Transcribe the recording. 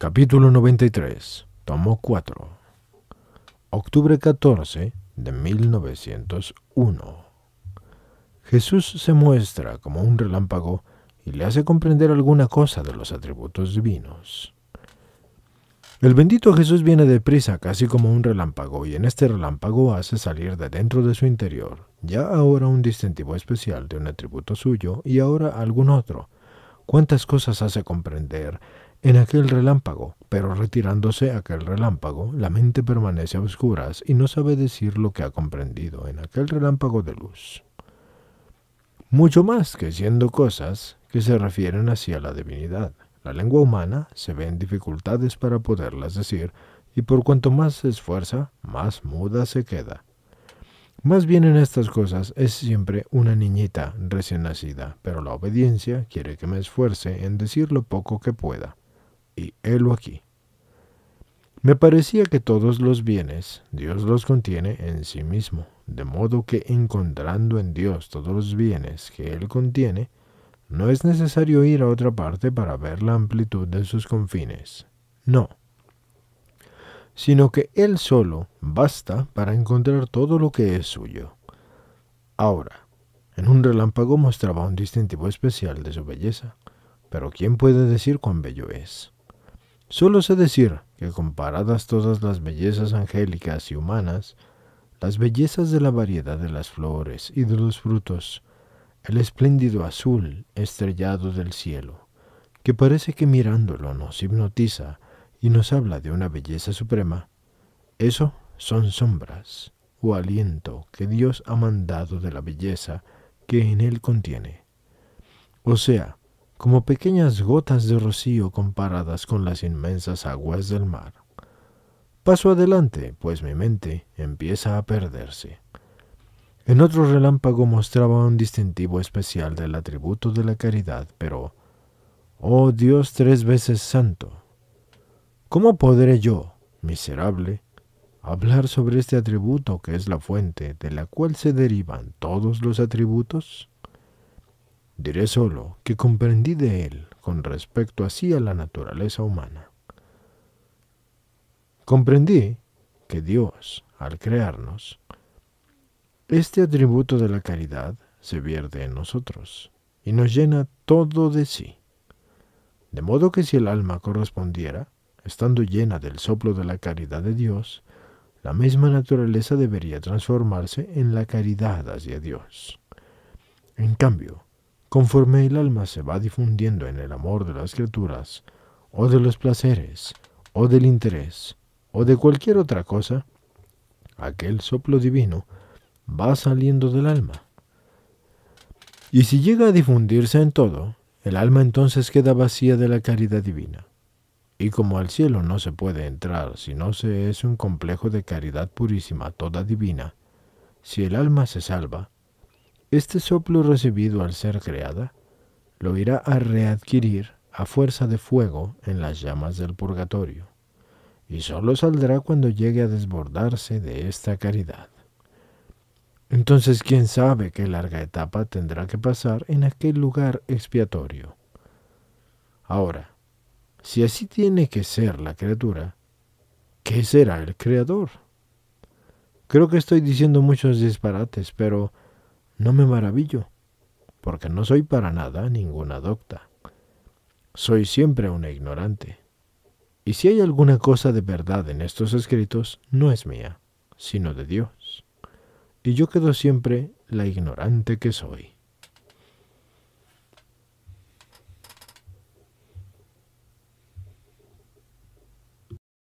Capítulo 93, tomo 4. Octubre 14 de 1901. Jesús se muestra como un relámpago y le hace comprender alguna cosa de los atributos divinos. El bendito Jesús viene deprisa, casi como un relámpago, y en este relámpago hace salir de dentro de su interior, ya ahora un distintivo especial de un atributo suyo y ahora algún otro. Cuántas cosas hace comprender en aquel relámpago, pero retirándose aquel relámpago, la mente permanece a oscuras y no sabe decir lo que ha comprendido en aquel relámpago de luz. Mucho más que siendo cosas que se refieren hacia la divinidad. La lengua humana se ve en dificultades para poderlas decir, y por cuanto más se esfuerza, más muda se queda. Más bien en estas cosas es siempre una niñita recién nacida, pero la obediencia quiere que me esfuerce en decir lo poco que pueda y helo aquí. Me parecía que todos los bienes Dios los contiene en sí mismo, de modo que encontrando en Dios todos los bienes que Él contiene, no es necesario ir a otra parte para ver la amplitud de sus confines. No sino que él solo basta para encontrar todo lo que es suyo. Ahora, en un relámpago mostraba un distintivo especial de su belleza, pero ¿quién puede decir cuán bello es? Solo sé decir que comparadas todas las bellezas angélicas y humanas, las bellezas de la variedad de las flores y de los frutos, el espléndido azul estrellado del cielo, que parece que mirándolo nos hipnotiza y nos habla de una belleza suprema, eso son sombras o aliento que Dios ha mandado de la belleza que en él contiene. O sea, como pequeñas gotas de rocío comparadas con las inmensas aguas del mar. Paso adelante, pues mi mente empieza a perderse. En otro relámpago mostraba un distintivo especial del atributo de la caridad, pero, oh Dios tres veces santo, ¿cómo podré yo, miserable, hablar sobre este atributo que es la fuente de la cual se derivan todos los atributos? Diré solo que comprendí de él con respecto así a la naturaleza humana. Comprendí que Dios, al crearnos, este atributo de la caridad se vierte en nosotros y nos llena todo de sí. De modo que si el alma correspondiera, estando llena del soplo de la caridad de Dios, la misma naturaleza debería transformarse en la caridad hacia Dios. En cambio, Conforme el alma se va difundiendo en el amor de las criaturas, o de los placeres, o del interés, o de cualquier otra cosa, aquel soplo divino va saliendo del alma. Y si llega a difundirse en todo, el alma entonces queda vacía de la caridad divina. Y como al cielo no se puede entrar si no se es un complejo de caridad purísima, toda divina, si el alma se salva, este soplo recibido al ser creada lo irá a readquirir a fuerza de fuego en las llamas del purgatorio, y sólo saldrá cuando llegue a desbordarse de esta caridad. Entonces, ¿quién sabe qué larga etapa tendrá que pasar en aquel lugar expiatorio? Ahora, si así tiene que ser la criatura, ¿qué será el Creador? Creo que estoy diciendo muchos disparates, pero no me maravillo, porque no soy para nada ninguna docta. Soy siempre una ignorante. Y si hay alguna cosa de verdad en estos escritos, no es mía, sino de Dios. Y yo quedo siempre la ignorante que soy.